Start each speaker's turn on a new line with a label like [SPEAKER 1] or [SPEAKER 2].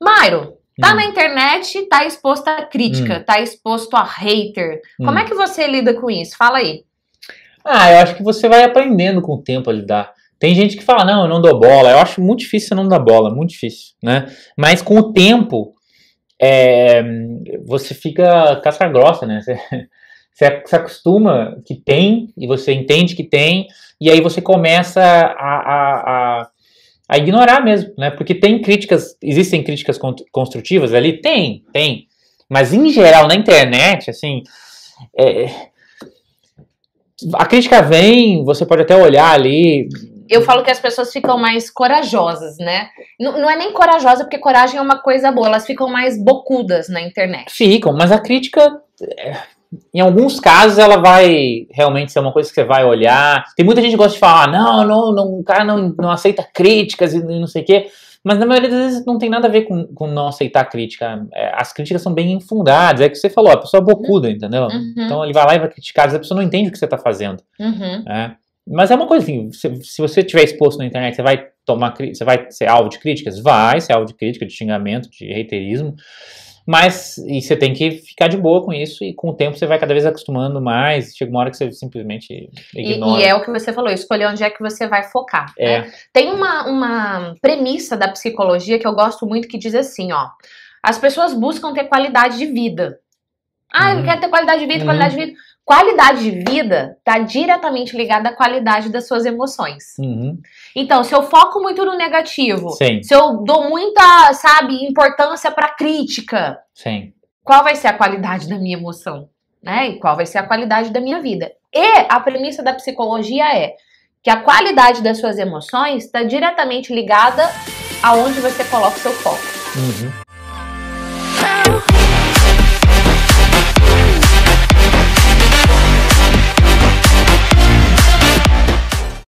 [SPEAKER 1] Mairo, Tá hum. na internet, tá exposto a crítica, hum. tá exposto a hater. Hum. Como é que você lida com isso? Fala aí.
[SPEAKER 2] Ah, eu acho que você vai aprendendo com o tempo a lidar. Tem gente que fala, não, eu não dou bola. Eu acho muito difícil você não dar bola, muito difícil, né? Mas com o tempo, é, você fica casca grossa, né? Você, você se acostuma que tem, e você entende que tem, e aí você começa a, a, a a ignorar mesmo, né? Porque tem críticas, existem críticas construtivas ali? Tem, tem. Mas em geral, na internet, assim. É... a crítica vem, você pode até olhar ali.
[SPEAKER 1] Eu falo que as pessoas ficam mais corajosas, né? Não, não é nem corajosa, porque coragem é uma coisa boa, elas ficam mais bocudas na internet. Ficam, mas a crítica. É
[SPEAKER 2] em alguns casos ela vai realmente ser uma coisa que você vai olhar. Tem muita gente que gosta de falar, ah, não, não, não o cara não, não aceita críticas e não sei o quê. Mas na maioria das vezes não tem nada a ver com, com não aceitar crítica. É, as críticas são bem infundadas. É que você falou, a pessoa é bocuda, entendeu? Uhum. uhum. Então ele vai lá e vai criticar, às vezes a pessoa não entende o que você está fazendo. Uhum. É. Mas é uma coisa assim, se, se você estiver exposto na internet, você vai tomar você vai ser alvo de críticas? Vai ser alvo de crítica, de xingamento, de reiterismo. Mas e você tem que ficar de boa com isso e com o tempo você vai cada vez acostumando mais. Chega uma hora que você simplesmente ignora. E, e é o
[SPEAKER 1] que você falou, escolher onde é que você vai focar. Né? É. Né? Tem uma, uma premissa da psicologia que eu gosto muito que diz assim, ó. As pessoas buscam ter qualidade de vida, ah, eu uhum. quero ter uhum. qualidade de vida, qualidade de vida. Qualidade de vida está diretamente ligada à qualidade das suas emoções. Uhum. Então, se eu foco muito no negativo, Sim. se eu dou muita, sabe, importância para crítica, Sim. qual vai ser a qualidade da minha emoção? Né? E qual vai ser a qualidade da minha vida? E a premissa da psicologia é que a qualidade das suas emoções está diretamente ligada aonde você coloca o seu foco.
[SPEAKER 2] Uhum.